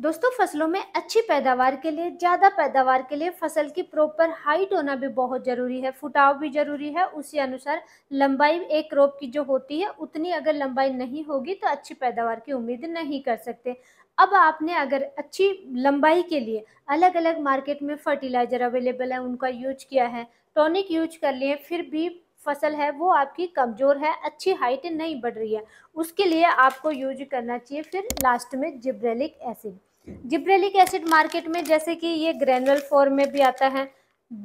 दोस्तों फसलों में अच्छी पैदावार के लिए ज़्यादा पैदावार के लिए फसल की प्रॉपर हाइट होना भी बहुत ज़रूरी है फुटाव भी ज़रूरी है उसी अनुसार लंबाई एक क्रॉप की जो होती है उतनी अगर लंबाई नहीं होगी तो अच्छी पैदावार की उम्मीद नहीं कर सकते अब आपने अगर अच्छी लंबाई के लिए अलग अलग मार्केट में फर्टिलाइज़र अवेलेबल है उनका यूज किया है टॉनिक यूज कर लिए फिर भी फसल है वो आपकी कमज़ोर है अच्छी हाइट नहीं बढ़ रही है उसके लिए आपको यूज करना चाहिए फिर लास्ट में gibberellic acid gibberellic acid market में जैसे कि ये ग्रैनुअल फॉर्म में भी आता है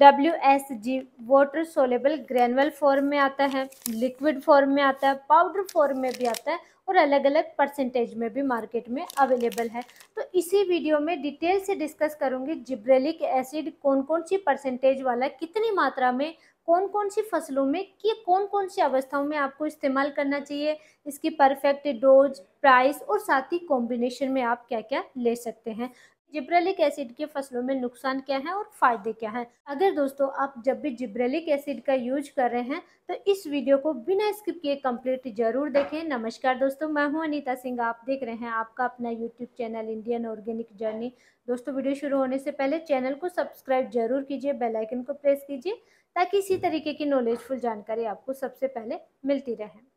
W S G water soluble granule form में आता है लिक्विड फॉर्म में आता है पाउडर फॉर्म में भी आता है और अलग अलग परसेंटेज में भी मार्केट में अवेलेबल है तो इसी वीडियो में डिटेल से डिस्कस करूंगी जिब्रेलिक एसिड कौन कौन सी परसेंटेज वाला कितनी मात्रा में कौन कौन सी फसलों में कि कौन कौन सी अवस्थाओं में आपको इस्तेमाल करना चाहिए इसकी परफेक्ट डोज प्राइस और साथ ही कॉम्बिनेशन में आप क्या क्या ले सकते हैं जिब्रेलिक एसिड के फसलों में नुकसान क्या है और फायदे क्या हैं अगर दोस्तों आप जब भी जिब्रेलिक एसिड का यूज कर रहे हैं तो इस वीडियो को बिना स्किप किए कंप्लीट जरूर देखें नमस्कार दोस्तों मैं हूं अनीता सिंह आप देख रहे हैं आपका अपना YouTube channel Indian organic journey दोस्तों वीडियो शुरू होने से पहले चैनल को सब्सक्राइब जरूर कीजिए बेलाइकन को प्रेस कीजिए ताकि इसी तरीके की नॉलेजफुल जानकारी आपको सबसे पहले मिलती रहे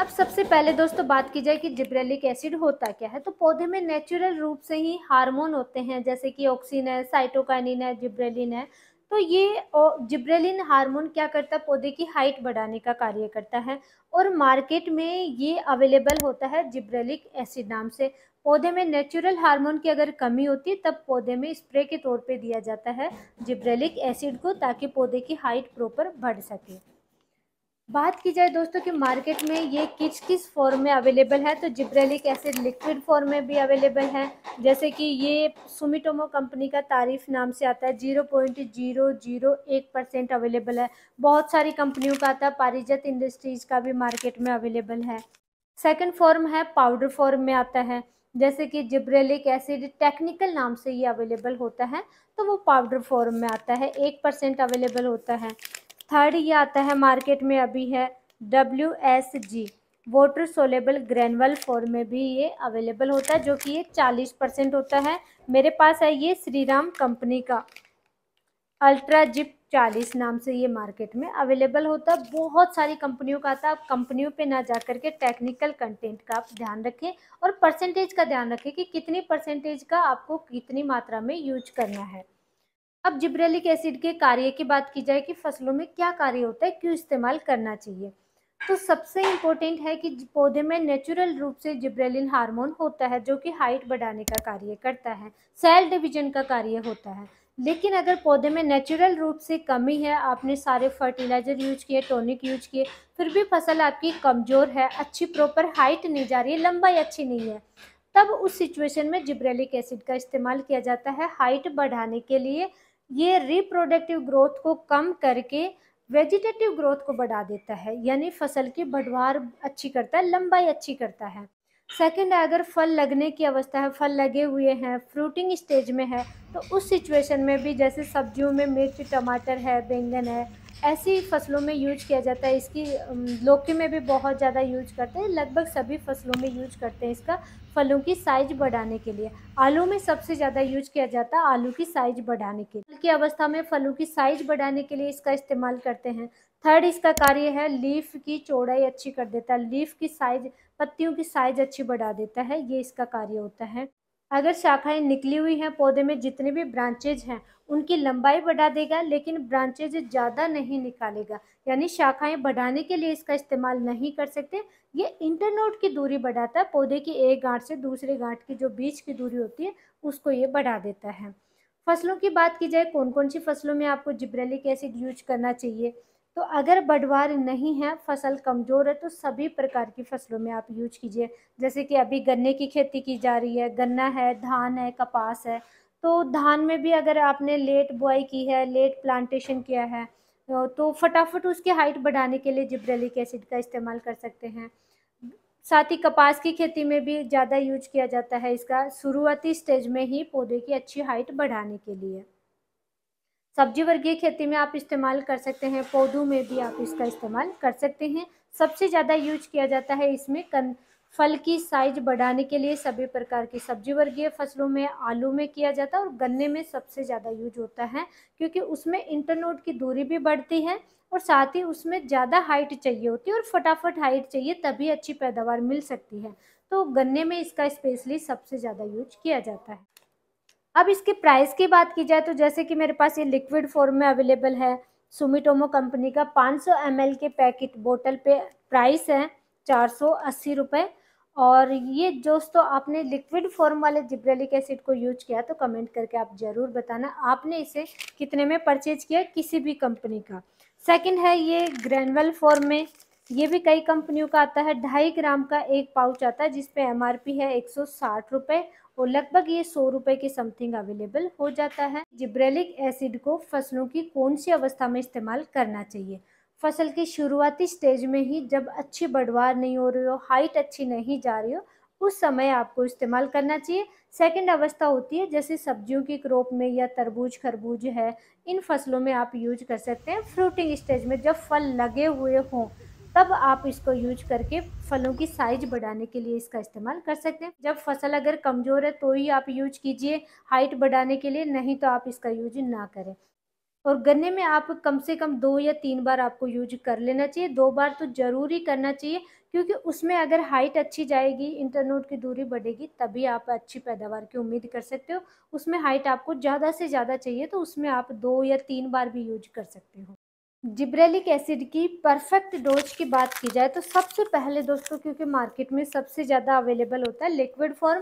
अब सबसे पहले दोस्तों बात की जाए कि जिब्रेलिक एसिड होता क्या है तो पौधे में नेचुरल रूप से ही हार्मोन होते हैं जैसे कि ऑक्सीन है साइटोकाइनिन है जिब्रेलिन है तो ये जिब्रेलिन हार्मोन क्या करता है पौधे की हाइट बढ़ाने का कार्य करता है और मार्केट में ये अवेलेबल होता है जिब्रेलिक एसिड नाम से पौधे में नेचुरल हार्मोन की अगर कमी होती है तब पौधे में स्प्रे के तौर पे दिया जाता है जिब्रेलिक एसिड को ताकि पौधे की हाइट प्रॉपर बढ़ सके बात की जाए दोस्तों कि मार्केट में ये किस किस फॉर्म में अवेलेबल है तो जिब्रेलिक एसिड लिक्विड फॉर्म में भी अवेलेबल है जैसे कि ये सुमिटोमो कंपनी का तारीफ नाम से आता है जीरो पॉइंट जीरो जीरो एक परसेंट अवेलेबल है बहुत सारी कंपनियों का आता है पारिजत इंडस्ट्रीज का भी मार्केट में अवेलेबल है सेकेंड फॉर्म है पाउडर फॉर्म में आता है जैसे कि जिब्रेलिक एसिड टेक्निकल नाम से ये अवेलेबल होता है तो वो पाउडर फॉर्म में आता है एक परसेंट अवेलेबल होता है थर्ड ये आता है मार्केट में अभी है W S G water soluble granule form में भी ये अवेलेबल होता है जो कि ये चालीस परसेंट होता है मेरे पास है ये श्रीराम कंपनी का अल्ट्रा जिप चालीस नाम से ये मार्केट में अवेलेबल होता है बहुत सारी कंपनियों का आता है आप कंपनियों पे ना जा करके टेक्निकल कंटेंट का आप ध्यान रखें और परसेंटेज का ध्यान रखें कि कितनी परसेंटेज का आपको कितनी मात्रा में यूज करना है अब जिब्रेलिक एसिड के कार्य की बात की जाए कि फसलों में क्या कार्य होता है क्यों इस्तेमाल करना चाहिए तो सबसे इम्पोर्टेंट है कि पौधे में नेचुरल रूप से जिब्रेलिन हार्मोन होता है जो कि हाइट बढ़ाने का कार्य करता है सेल डिवीजन का कार्य होता है लेकिन अगर पौधे में नेचुरल रूप से कमी है आपने सारे फर्टिलाइज़र यूज किए टॉनिक यूज किए फिर भी फसल आपकी कमज़ोर है अच्छी प्रॉपर हाइट नहीं जा रही है लंबाई अच्छी नहीं है तब उस सिचुएशन में जिब्रेलिक एसिड का इस्तेमाल किया जाता है हाइट बढ़ाने के लिए ये रिप्रोडक्टिव ग्रोथ को कम करके वेजिटेटिव ग्रोथ को बढ़ा देता है यानी फसल की बढ़वार अच्छी करता है लंबाई अच्छी करता है सेकंड अगर फल लगने की अवस्था है फल लगे हुए हैं फ्रूटिंग स्टेज में है तो उस सिचुएशन में भी जैसे सब्जियों में मिर्च टमाटर है बैंगन है ऐसी फसलों में यूज किया जाता है इसकी लौकी में भी बहुत ज़्यादा यूज करते हैं लगभग सभी फसलों में यूज करते हैं इसका फलों की साइज बढ़ाने के लिए आलू में सबसे ज़्यादा यूज किया जाता है आलू की साइज बढ़ाने के लिए की अवस्था में फलों की साइज बढ़ाने के लिए इसका इस्तेमाल करते हैं थर्ड इसका कार्य है लीफ की चौड़ाई अच्छी कर देता है लीफ की साइज पत्तियों की साइज अच्छी बढ़ा देता है ये इसका कार्य होता है अगर शाखाएं निकली हुई हैं पौधे में जितने भी ब्रांचेज हैं उनकी लंबाई बढ़ा देगा लेकिन ब्रांचेज ज़्यादा नहीं निकालेगा यानी शाखाएं बढ़ाने के लिए इसका इस्तेमाल नहीं कर सकते ये इंटरनोट की दूरी बढ़ाता है पौधे की एक गांठ से दूसरे गांठ की जो बीच की दूरी होती है उसको ये बढ़ा देता है फसलों की बात की जाए कौन कौन सी फसलों में आपको जिब्रेलिक एसिड यूज करना चाहिए तो अगर बढ़वार नहीं है फसल कमज़ोर है तो सभी प्रकार की फसलों में आप यूज कीजिए जैसे कि अभी गन्ने की खेती की जा रही है गन्ना है धान है कपास है तो धान में भी अगर आपने लेट बुआई की है लेट प्लांटेशन किया है तो फटाफट उसकी हाइट बढ़ाने के लिए जिब्रेलिक एसिड का इस्तेमाल कर सकते हैं साथ ही कपास की खेती में भी ज़्यादा यूज किया जाता है इसका शुरुआती स्टेज में ही पौधे की अच्छी हाइट बढ़ाने के लिए सब्जी वर्गीय खेती में आप इस्तेमाल कर सकते हैं पौधों में भी आप इसका इस्तेमाल कर सकते हैं सबसे ज़्यादा यूज किया जाता है इसमें कन फल की साइज बढ़ाने के लिए सभी प्रकार की सब्जी वर्गीय फसलों में आलू में किया जाता है और गन्ने में सबसे ज़्यादा यूज होता है क्योंकि उसमें इंटरनोट की दूरी भी बढ़ती है और साथ ही उसमें ज़्यादा हाइट चाहिए होती है और फटाफट हाइट चाहिए तभी अच्छी पैदावार मिल सकती है तो गन्ने में इसका स्पेशली सबसे ज़्यादा यूज किया जाता है अब इसके प्राइस की बात की जाए तो जैसे कि मेरे पास ये लिक्विड फॉर्म में अवेलेबल है सुमिटोमो कंपनी का 500 सौ के पैकेट बोतल पे प्राइस है चार सौ और ये दोस्तों आपने लिक्विड फॉर्म वाले जिब्रेलिक एसिड को यूज किया तो कमेंट करके आप ज़रूर बताना आपने इसे कितने में परचेज किया किसी भी कंपनी का सेकंड है ये ग्रैनवल फॉर्म में ये भी कई कंपनियों का आता है ढाई ग्राम का एक पाउच आता है जिसपे एम आर पी है एक सौ साठ रुपये और लगभग ये सौ रुपये के समथिंग अवेलेबल हो जाता है जिब्रेलिक एसिड को फसलों की कौन सी अवस्था में इस्तेमाल करना चाहिए फसल के शुरुआती स्टेज में ही जब अच्छी बढ़वार नहीं हो रही हो हाइट अच्छी नहीं जा रही हो उस समय आपको इस्तेमाल करना चाहिए सेकंड अवस्था होती है जैसे सब्जियों की क्रॉप में या तरबूज खरबूज है इन फसलों में आप यूज कर सकते हैं फ्रूटिंग स्टेज में जब फल लगे हुए हों तब आप इसको यूज करके फलों की साइज बढ़ाने के लिए इसका इस्तेमाल कर सकते हैं जब फसल अगर कमज़ोर है तो ही आप यूज कीजिए हाइट बढ़ाने के लिए नहीं तो आप इसका यूज ना करें और गन्ने में आप कम से कम दो या तीन बार आपको यूज कर लेना चाहिए दो बार तो ज़रूर ही करना चाहिए क्योंकि उसमें अगर हाइट अच्छी जाएगी इंटरनोट की दूरी बढ़ेगी तभी आप अच्छी पैदावार की उम्मीद कर सकते हो उसमें हाइट आपको ज़्यादा से ज़्यादा चाहिए तो उसमें आप दो या तीन बार भी यूज कर सकते हो जिब्रेलिक एसिड की परफेक्ट डोज की बात की जाए तो सबसे पहले दोस्तों क्योंकि मार्केट में सबसे ज़्यादा अवेलेबल होता है लिक्विड फॉर्म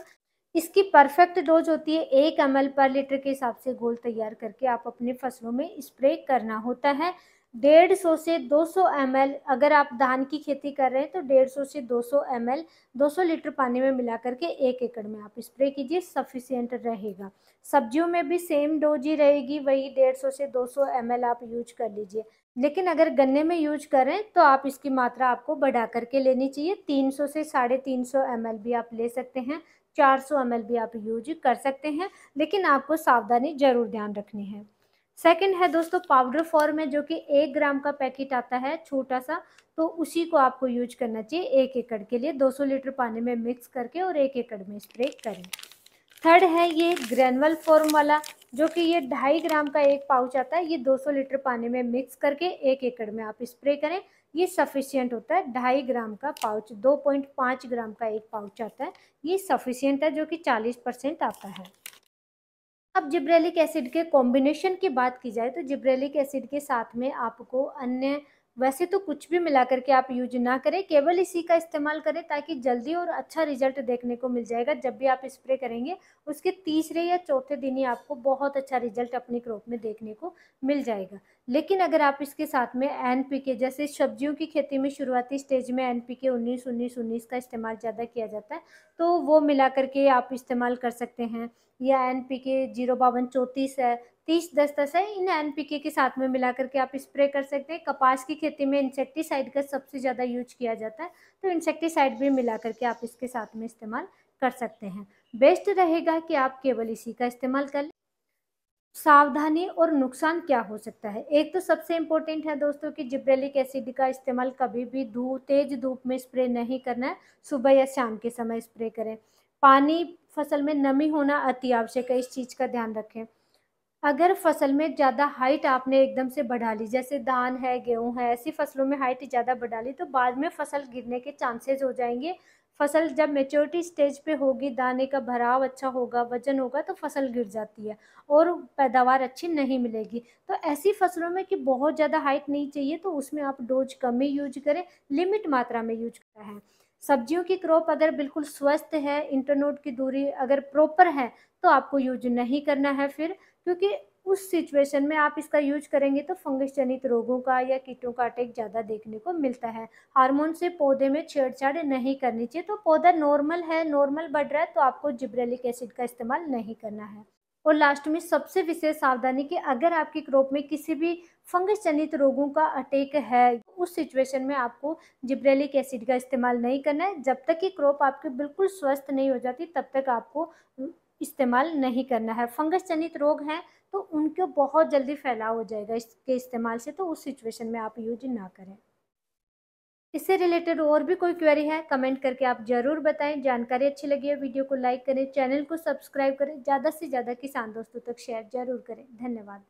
इसकी परफेक्ट डोज होती है एक एम पर लीटर के हिसाब से गोल तैयार करके आप अपने फसलों में स्प्रे करना होता है डेढ़ सौ से दो सौ एम एल अगर आप धान की खेती कर रहे हैं तो डेढ़ सौ से दो सौ एम एल दो सौ लीटर पानी में मिला करके एक एकड़ में आप स्प्रे कीजिए सफिशियंट रहेगा सब्जियों में भी सेम डोज ही रहेगी वही डेढ़ सौ से दो सौ एम एल आप यूज कर लीजिए लेकिन अगर गन्ने में यूज करें तो आप इसकी मात्रा आपको बढ़ा करके लेनी चाहिए तीन सौ से साढ़े तीन सौ एम एल भी आप ले सकते हैं चार सौ एम एल भी आप यूज कर सकते हैं लेकिन आपको सावधानी ज़रूर ध्यान रखनी है सेकंड है दोस्तों पाउडर फॉर्म है जो कि एक ग्राम का पैकेट आता है छोटा सा तो उसी को आपको यूज करना चाहिए एक एकड़ के लिए 200 लीटर पानी में मिक्स करके और एक एकड़ में स्प्रे करें थर्ड है ये ग्रेनुअल फॉर्म वाला जो कि ये ढाई ग्राम का एक पाउच आता है ये 200 लीटर पानी में मिक्स करके एक एकड़ में आप स्प्रे करें ये सफिशियंट होता है ढाई ग्राम का पाउच 2.5 ग्राम का एक पाउच आता है ये सफिशियंट है जो कि 40 परसेंट आता है अब जिब्रेलिक एसिड के कॉम्बिनेशन की बात की जाए तो जिब्रेलिक एसिड के साथ में आपको अन्य वैसे तो कुछ भी मिला करके आप यूज ना करें केवल इसी का इस्तेमाल करें ताकि जल्दी और अच्छा रिजल्ट देखने को मिल जाएगा जब भी आप स्प्रे करेंगे उसके तीसरे या चौथे दिन ही आपको बहुत अच्छा रिजल्ट अपने क्रॉप में देखने को मिल जाएगा लेकिन अगर आप इसके साथ में एन पी के जैसे सब्जियों की खेती में शुरुआती स्टेज में एन पी के उन्नीस उन्नीस उन्नीस का इस्तेमाल ज़्यादा किया जाता है तो वो मिला करके आप इस्तेमाल कर सकते हैं या एन पी के जीरो बावन चौंतीस है तीस दस दस है इन एन पी के के साथ में मिला करके आप स्प्रे कर सकते हैं कपास की खेती में इंसेक्टिसाइड का सबसे ज़्यादा यूज किया जाता है तो इंसेक्टिसाइड भी मिला करके आप इसके साथ में इस्तेमाल कर सकते हैं बेस्ट रहेगा कि आप केवल इसी का इस्तेमाल कर लें सावधानी और नुकसान क्या हो सकता है एक तो सबसे इम्पोर्टेंट है दोस्तों कि जिब्रेलिक एसिड का इस्तेमाल कभी भी धूप तेज धूप में स्प्रे नहीं करना है सुबह या शाम के समय स्प्रे करें पानी फसल में नमी होना अति आवश्यक है इस चीज़ का ध्यान रखें अगर फसल में ज़्यादा हाइट आपने एकदम से बढ़ा ली जैसे धान है गेहूं है ऐसी फसलों में हाइट ज़्यादा बढ़ा ली तो बाद में फसल गिरने के चांसेस हो जाएंगे फसल जब मेच्योरिटी स्टेज पे होगी दाने का भराव अच्छा होगा वजन होगा तो फसल गिर जाती है और पैदावार अच्छी नहीं मिलेगी तो ऐसी फसलों में कि बहुत ज़्यादा हाइट नहीं चाहिए तो उसमें आप डोज कम ही यूज करें लिमिट मात्रा में यूज करना है सब्जियों की क्रॉप अगर बिल्कुल स्वस्थ है इंटरनोट की दूरी अगर प्रॉपर है तो आपको यूज नहीं करना है फिर क्योंकि उस सिचुएशन में आप इसका यूज करेंगे तो फंगस जनित रोगों का या कीटों का अटैक ज़्यादा देखने को मिलता है हार्मोन से पौधे में छेड़छाड़ नहीं करनी चाहिए तो पौधा नॉर्मल है नॉर्मल बढ़ रहा है तो आपको जिब्रेलिक एसिड का इस्तेमाल नहीं करना है और लास्ट में सबसे विशेष सावधानी कि अगर आपके क्रॉप में किसी भी फंगस जनित रोगों का अटैक है उस सिचुएशन में आपको जिब्रेलिक एसिड का इस्तेमाल नहीं करना है जब तक कि क्रॉप आपके बिल्कुल स्वस्थ नहीं हो जाती तब तक आपको इस्तेमाल नहीं करना है फंगस जनित रोग हैं तो उनको बहुत जल्दी फैलाव हो जाएगा इसके इस्तेमाल से तो उस सिचुएशन में आप यूज ना करें इससे रिलेटेड और भी कोई क्वेरी है कमेंट करके आप ज़रूर बताएं जानकारी अच्छी लगी है वीडियो को लाइक करें चैनल को सब्सक्राइब करें ज़्यादा से ज़्यादा किसान दोस्तों तक शेयर जरूर करें धन्यवाद